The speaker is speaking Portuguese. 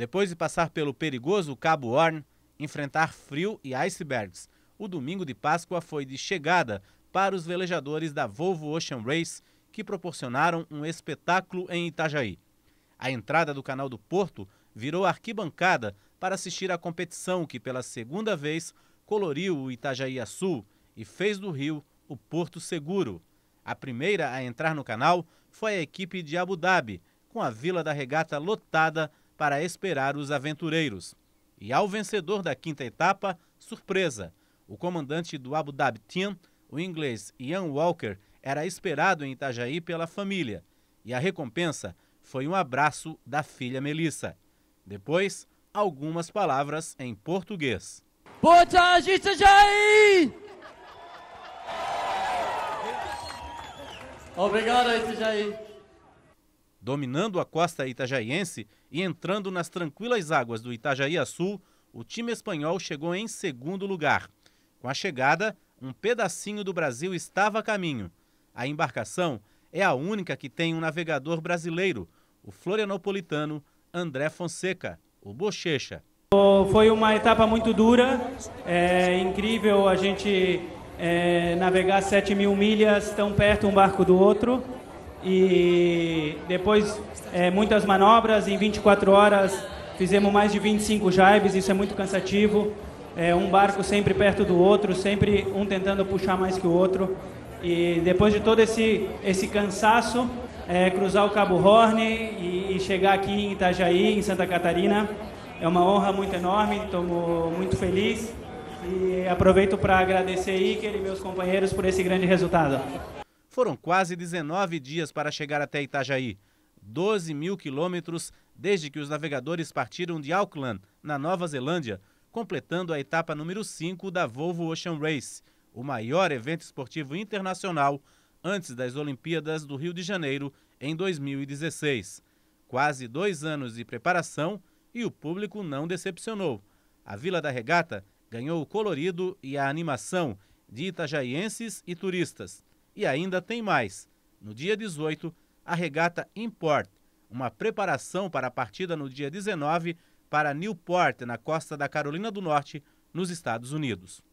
Depois de passar pelo perigoso Cabo Horn, enfrentar frio e icebergs, o domingo de Páscoa foi de chegada para os velejadores da Volvo Ocean Race, que proporcionaram um espetáculo em Itajaí. A entrada do canal do Porto virou arquibancada para assistir à competição que, pela segunda vez, coloriu o Itajaí Sul e fez do Rio o Porto Seguro. A primeira a entrar no canal foi a equipe de Abu Dhabi, com a Vila da Regata lotada para esperar os aventureiros. E ao vencedor da quinta etapa, surpresa! O comandante do Abu Dhabi Team, o inglês Ian Walker, era esperado em Itajaí pela família. E a recompensa foi um abraço da filha Melissa. Depois, algumas palavras em português. Boa tarde, Itajaí! Obrigado, Itajaí. Dominando a costa itajaiense e entrando nas tranquilas águas do Itajaí Sul, o time espanhol chegou em segundo lugar. Com a chegada, um pedacinho do Brasil estava a caminho. A embarcação é a única que tem um navegador brasileiro, o florianopolitano André Fonseca, o Bochecha. Foi uma etapa muito dura, é incrível a gente é, navegar 7 mil milhas tão perto um barco do outro e depois é, muitas manobras. Em 24 horas fizemos mais de 25 jibes, isso é muito cansativo. É, um barco sempre perto do outro, sempre um tentando puxar mais que o outro. E depois de todo esse, esse cansaço, é, cruzar o Cabo Horn e, e, chegar aqui em Itajaí, em Santa Catarina, é uma honra muito enorme, estou muito feliz. E aproveito para agradecer Iker e meus companheiros por esse grande resultado. Foram quase 19 dias para chegar até Itajaí, 12 mil quilômetros desde que os navegadores partiram de Auckland, na Nova Zelândia, completando a etapa número 5 da Volvo Ocean Race, o maior evento esportivo internacional antes das Olimpíadas do Rio de Janeiro em 2016. Quase dois anos de preparação e o público não decepcionou. A Vila da Regata ganhou o colorido e a animação de itajaienses e turistas. E ainda tem mais. No dia 18, a regata Import, uma preparação para a partida no dia 19 para Newport, na costa da Carolina do Norte, nos Estados Unidos.